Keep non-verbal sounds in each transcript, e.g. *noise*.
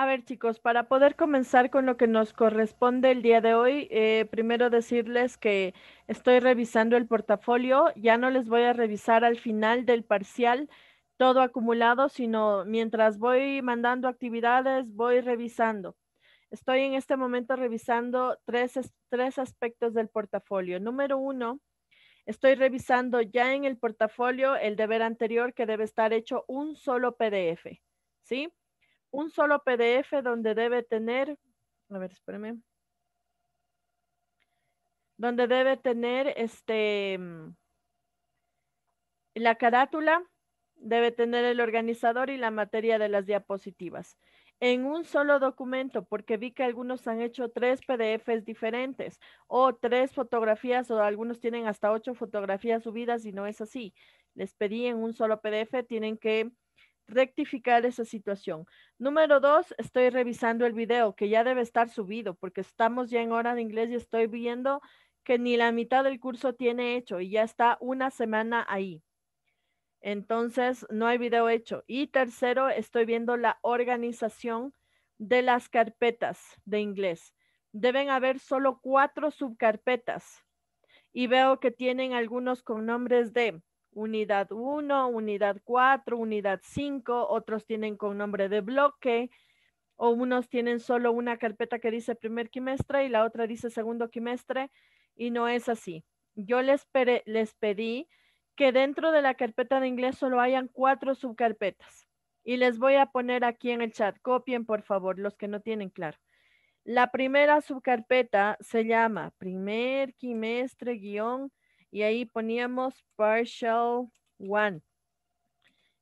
A ver, chicos, para poder comenzar con lo que nos corresponde el día de hoy, eh, primero decirles que estoy revisando el portafolio. Ya no les voy a revisar al final del parcial todo acumulado, sino mientras voy mandando actividades, voy revisando. Estoy en este momento revisando tres, aspectos del portafolio. Número uno, estoy revisando ya en el portafolio el deber anterior que debe estar hecho un solo PDF, ¿sí? sí un solo PDF donde debe tener, a ver, espérame, donde debe tener este, mm, la carátula, debe tener el organizador y la materia de las diapositivas. En un solo documento, porque vi que algunos han hecho tres PDFs diferentes o tres fotografías o algunos tienen hasta ocho fotografías subidas y no es así. Les pedí en un solo PDF, tienen que rectificar esa situación. Número dos, estoy revisando el video que ya debe estar subido porque estamos ya en hora de inglés y estoy viendo que ni la mitad del curso tiene hecho y ya está una semana ahí. Entonces, no hay video hecho. Y tercero, estoy viendo la organización de las carpetas de inglés. Deben haber solo cuatro subcarpetas y veo que tienen algunos con nombres de unidad 1, unidad 4, unidad 5, otros tienen con nombre de bloque o unos tienen solo una carpeta que dice primer quimestre y la otra dice segundo quimestre y no es así. Yo les, pedí que dentro de la carpeta de inglés solo hayan cuatro subcarpetas y les voy a poner aquí en el chat, copien por favor los que no tienen claro. La primera subcarpeta se llama primer quimestre guión y ahí poníamos partial one.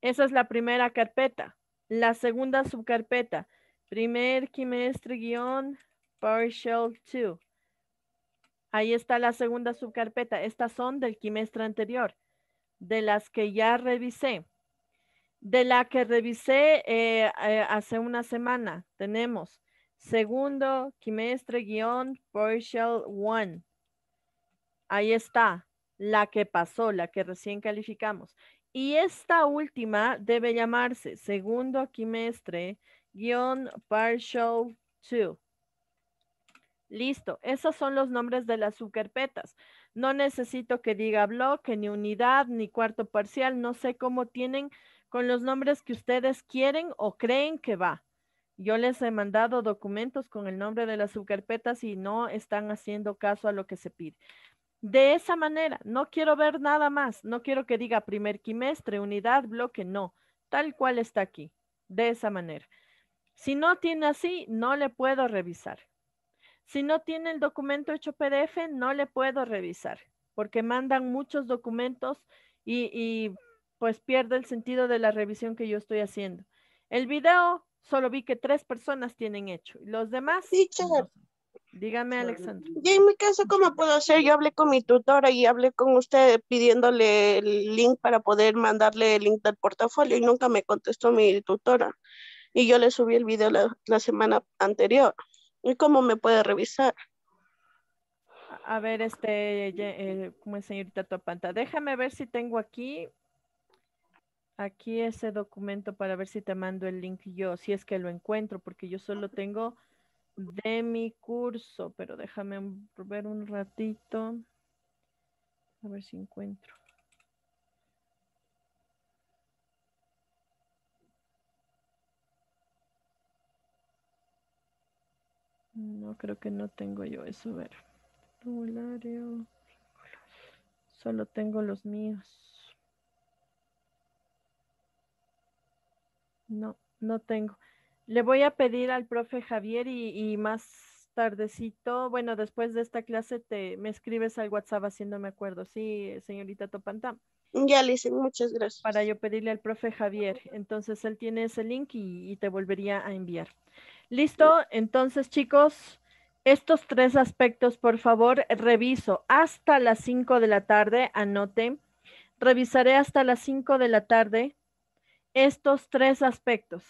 Esa es la primera carpeta. La segunda subcarpeta, primer quimestre guión partial 2. Ahí está la segunda subcarpeta. Estas son del quimestre anterior, de las que ya revisé. De la que revisé eh, eh, hace una semana, tenemos segundo quimestre guión partial one Ahí está la que pasó, la que recién calificamos. Y esta última debe llamarse segundo quimestre guión partial 2. Listo, esos son los nombres de las subcarpetas. No necesito que diga bloque, ni unidad, ni cuarto parcial. No sé cómo tienen con los nombres que ustedes quieren o creen que va. Yo les he mandado documentos con el nombre de las subcarpetas y no están haciendo caso a lo que se pide de esa manera. No quiero ver nada más. No quiero que diga primer quimestre, unidad, bloque, no. Tal cual está aquí, de esa manera. Si no tiene así, no le puedo revisar. Si no tiene el documento hecho PDF, no le puedo revisar, porque mandan muchos documentos y, pues pierde el sentido de la revisión que yo estoy haciendo. El video solo vi que tres personas tienen hecho. Los demás. Dígame, Alexandra. Y en mi caso, ¿cómo puedo hacer? Yo hablé con mi tutora y hablé con usted pidiéndole el link para poder mandarle el link del portafolio y nunca me contestó mi tutora. Y yo le subí el video la, semana anterior. ¿Y cómo me puede revisar? A ver, este, eh, es señorita Topanta, déjame ver si tengo aquí, aquí ese documento para ver si te mando el link yo, si es que lo encuentro, porque yo solo tengo de mi curso, pero déjame ver un ratito, a ver si encuentro. No creo que no tengo yo eso, a ver. formulario Solo tengo los míos. No, no tengo. Le voy a pedir al profe Javier y, más tardecito, bueno, después de esta clase te me escribes al WhatsApp haciéndome acuerdo, sí, señorita Topantam. Ya, le muchas gracias. Para yo pedirle al profe Javier, entonces él tiene ese link y, te volvería a enviar. Listo, entonces chicos, estos tres aspectos, por favor, reviso hasta las 5 de la tarde, anote, revisaré hasta las 5 de la tarde estos tres aspectos.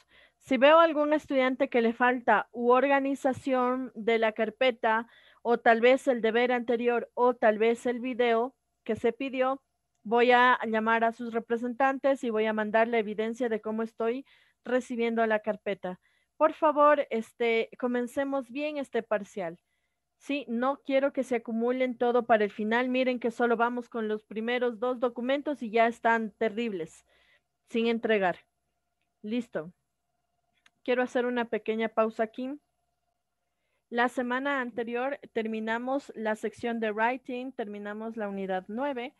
Si veo algún estudiante que le falta u organización de la carpeta o tal vez el deber anterior o tal vez el video que se pidió, voy a llamar a sus representantes y voy a mandar la evidencia de cómo estoy recibiendo la carpeta. Por favor, este, comencemos bien este parcial. Sí, no quiero que se acumulen todo para el final. Miren que solo vamos con los primeros dos documentos y ya están terribles, sin entregar. Listo. Quiero hacer una pequeña pausa aquí. La semana anterior terminamos la sección de writing, terminamos la unidad 9.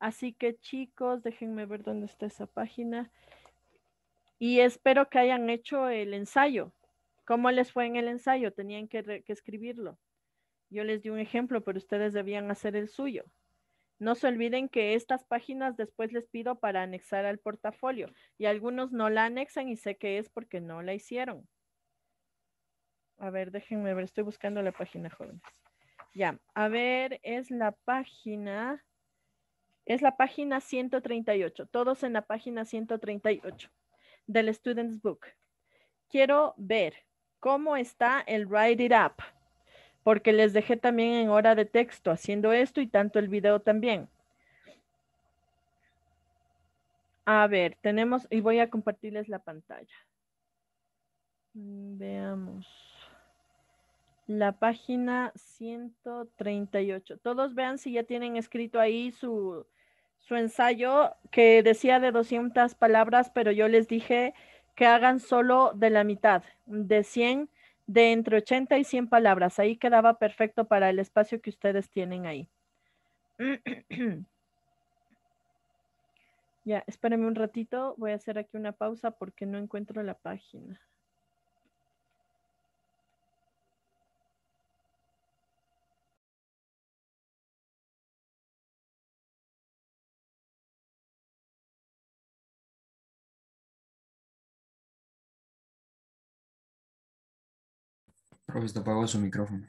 Así que chicos, déjenme ver dónde está esa página. Y espero que hayan hecho el ensayo. ¿Cómo les fue en el ensayo? Tenían que, que escribirlo. Yo les di un ejemplo, pero ustedes debían hacer el suyo. No se olviden que estas páginas después les pido para anexar al portafolio y algunos no la anexan y sé que es porque no la hicieron. A ver, déjenme ver, estoy buscando la página, jóvenes. Ya, a ver, es la página, es la página 138, todos en la página 138 del Students Book. Quiero ver cómo está el Write It Up porque les dejé también en hora de texto haciendo esto y tanto el video también. A ver, tenemos, y voy a compartirles la pantalla. Mm, veamos. La página 138. Todos vean si ya tienen escrito ahí su, ensayo que decía de 200 palabras, pero yo les dije que hagan solo de la mitad, de 100 de entre 80 y 100 palabras. Ahí quedaba perfecto para el espacio que ustedes tienen ahí. *clears throat* ya, espérenme un ratito. Voy a hacer aquí una pausa porque no encuentro la página. Profe, está su micrófono.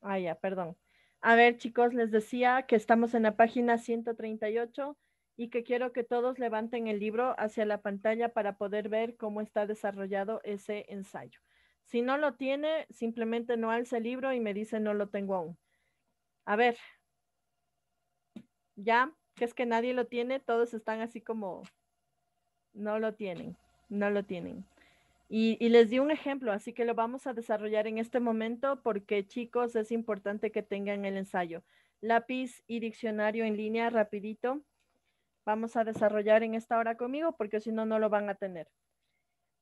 Ah, ya, perdón. A ver, chicos, les decía que estamos en la página 138 y que quiero que todos levanten el libro hacia la pantalla para poder ver cómo está desarrollado ese ensayo. Si no lo tiene, simplemente no alza el libro y me dice no lo tengo aún. A ver, ya, que es que nadie lo tiene, todos están así como no lo tienen, no lo tienen. Y, les di un ejemplo, así que lo vamos a desarrollar en este momento porque chicos es importante que tengan el ensayo. Lápiz y diccionario en línea rapidito. Vamos a desarrollar en esta hora conmigo porque si no, no lo van a tener.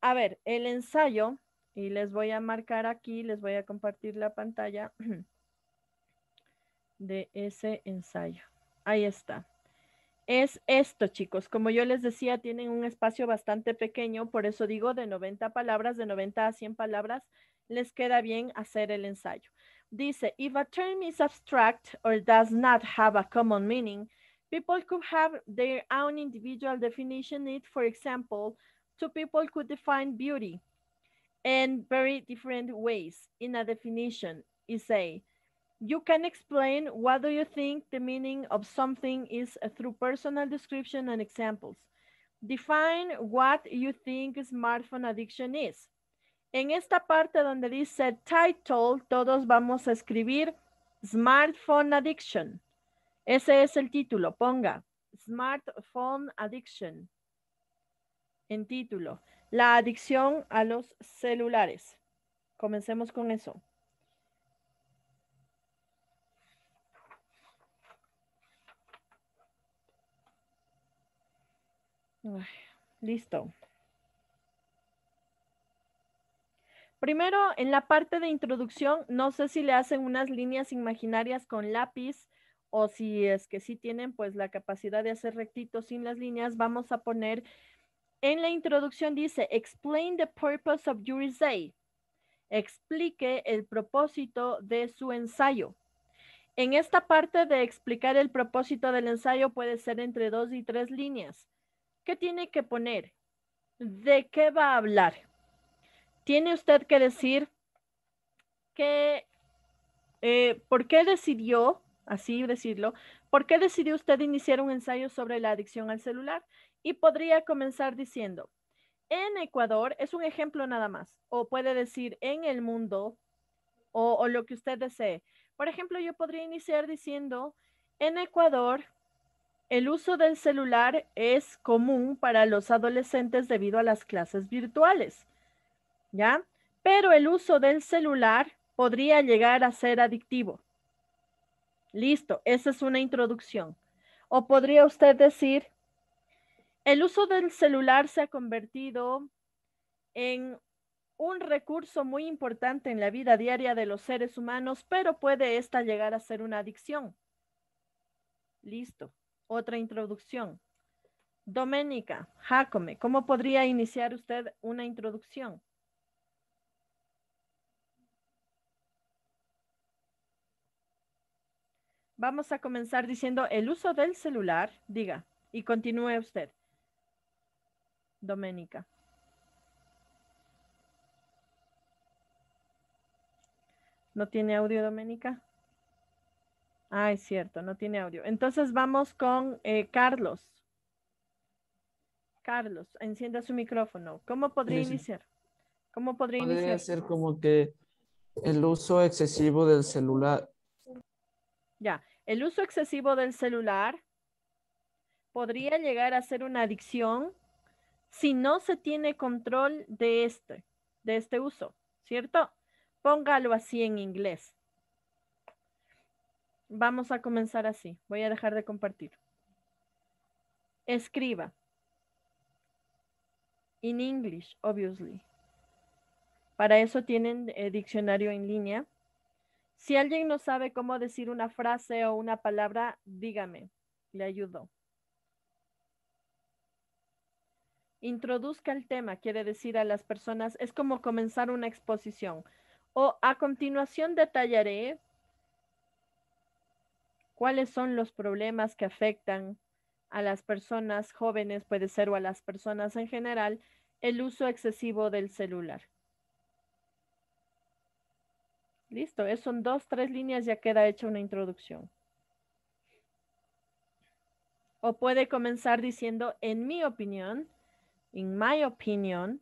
A ver, el ensayo, y les voy a marcar aquí, les voy a compartir la pantalla *clears throat* de ese ensayo. Ahí está es esto, chicos. Como yo les decía, tienen un espacio bastante pequeño, por eso digo de 90 palabras, de 90 a 100 palabras, les queda bien hacer el ensayo. Dice, if a term is abstract or does not have a common meaning, people could have their own individual definition. It, for example, two people could define beauty in very different ways in a definition, say you can explain what do you think the meaning of something is uh, through personal description and examples. Define what you think smartphone addiction is. En esta parte donde dice title, todos vamos a escribir smartphone addiction. Ese es el título, ponga smartphone addiction en título. La adicción a los celulares. Comencemos con eso. Listo. Primero, en la parte de introducción, no sé si le hacen unas líneas imaginarias con lápiz o si es que sí tienen pues la capacidad de hacer rectitos sin las líneas, vamos a poner en la introducción dice, explain the purpose of your essay. Explique el propósito de su ensayo. En esta parte de explicar el propósito del ensayo puede ser entre dos y tres líneas. ¿Qué tiene que poner? ¿De qué va a hablar? Tiene usted que decir que, eh, ¿por qué decidió, así decirlo, por qué decidió usted iniciar un ensayo sobre la adicción al celular? Y podría comenzar diciendo, en Ecuador es un ejemplo nada más, o puede decir en el mundo, o lo que usted desee. Por ejemplo, yo podría iniciar diciendo, en Ecuador el uso del celular es común para los adolescentes debido a las clases virtuales, ¿ya? Pero el uso del celular podría llegar a ser adictivo. Listo, esa es una introducción. O podría usted decir, el uso del celular se ha convertido en un recurso muy importante en la vida diaria de los seres humanos, pero puede esta llegar a ser una adicción. Listo otra introducción. Doménica, Jacome, ¿cómo podría iniciar usted una introducción? Vamos a comenzar diciendo el uso del celular, diga, y continúe usted. Doménica. ¿No tiene audio, Doménica? Ah, es cierto, no tiene audio. Entonces vamos con eh, Carlos. Carlos, encienda su micrófono. ¿Cómo podría iniciar? ¿Cómo podría, iniciar? podría ser como que el uso excesivo del celular. Ya, el uso excesivo del celular podría llegar a ser una adicción si no se tiene control de este, de este uso, ¿cierto? Póngalo así en inglés. Vamos a comenzar así. Voy a dejar de compartir. Escriba. In English, obviously. Para eso tienen eh, diccionario en línea. Si alguien no sabe cómo decir una frase o una palabra, dígame. Le ayudo. Introduzca el tema, quiere decir a las personas, es como comenzar una exposición. O a continuación detallaré cuáles son los problemas que afectan a las personas jóvenes, puede ser, o a las personas en general, el uso excesivo del celular. Listo, son dos, tres líneas, ya queda hecha una introducción. O puede comenzar diciendo, en mi opinión, in my opinion,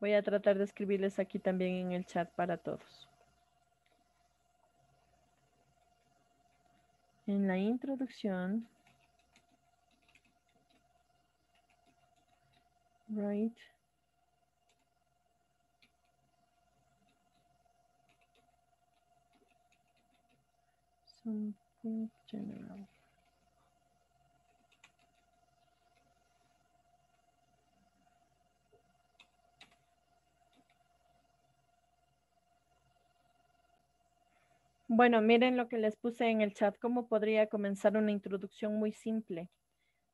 Voy a tratar de escribirles aquí también en el chat para todos. En la introducción, right, something general. Bueno, miren lo que les puse en el chat, cómo podría comenzar una introducción muy simple.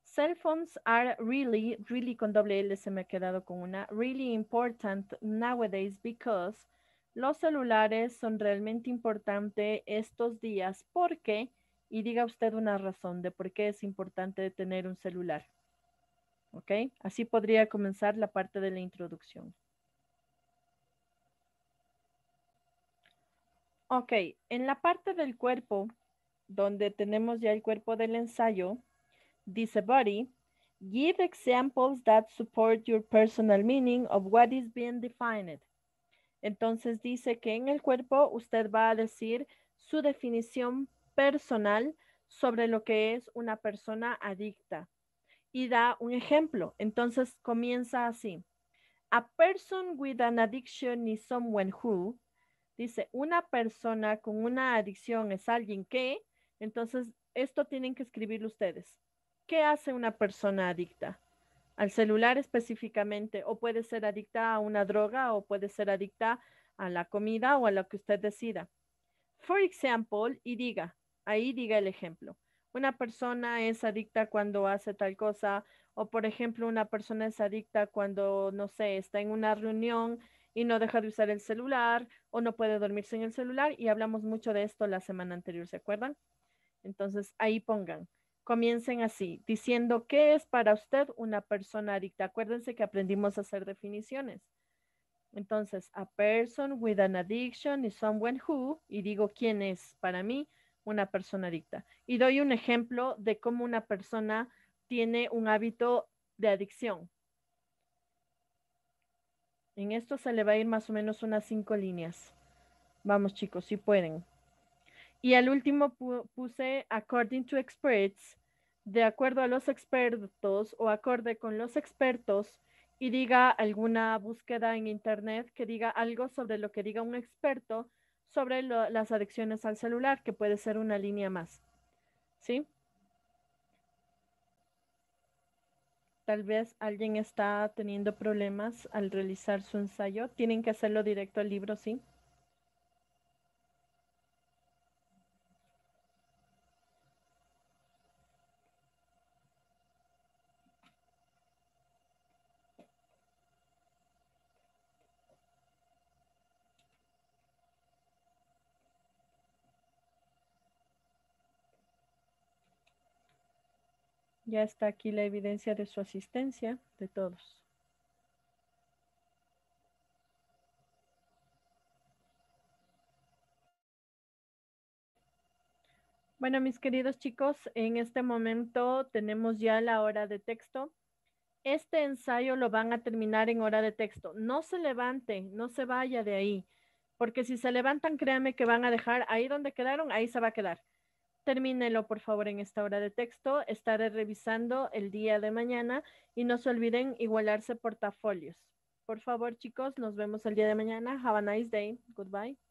Cell phones are really, really con doble L se me ha quedado con una, really important nowadays because los celulares son realmente importantes estos días porque, y diga usted una razón de por qué es importante tener un celular. ¿Ok? Así podría comenzar la parte de la introducción. Ok, en la parte del cuerpo, donde tenemos ya el cuerpo del ensayo, dice body, give examples that support your personal meaning of what is being defined. Entonces dice que en el cuerpo usted va a decir su definición personal sobre lo que es una persona adicta. Y da un ejemplo. Entonces comienza así. A person with an addiction is someone who, Dice, una persona con una adicción es alguien que, entonces esto tienen que escribirlo ustedes. ¿Qué hace una persona adicta? Al celular específicamente, o puede ser adicta a una droga, o puede ser adicta a la comida o a lo que usted decida. For example, y diga, ahí diga el ejemplo. Una persona es adicta cuando hace tal cosa, o por ejemplo, una persona es adicta cuando, no sé, está en una reunión y no deja de usar el celular o no puede dormirse en el celular y hablamos mucho de esto la semana anterior, ¿se acuerdan? Entonces ahí pongan, comiencen así, diciendo qué es para usted una persona adicta. Acuérdense que aprendimos a hacer definiciones. Entonces, a person with an addiction is someone who, y digo quién es para mí una persona adicta. Y doy un ejemplo de cómo una persona tiene un hábito de adicción. En esto se le va a ir más o menos unas cinco líneas. Vamos chicos, si pueden. Y al último puse according to experts, de acuerdo a los expertos o acorde con los expertos y diga alguna búsqueda en internet que diga algo sobre lo que diga un experto sobre las adicciones al celular, que puede ser una línea más. ¿Sí? tal vez alguien está teniendo problemas al realizar su ensayo, tienen que hacerlo directo al libro, ¿sí? Ya está aquí la evidencia de su asistencia de todos. Bueno, mis queridos chicos, en este momento tenemos ya la hora de texto. Este ensayo lo van a terminar en hora de texto. No se levante, no se vaya de ahí, porque si se levantan, créanme que van a dejar ahí donde quedaron, ahí se va a quedar. Termínelo, por favor, en esta hora de texto. Estaré revisando el día de mañana y no se olviden igualarse portafolios. Por favor, chicos, nos vemos el día de mañana. Have a nice day. Goodbye.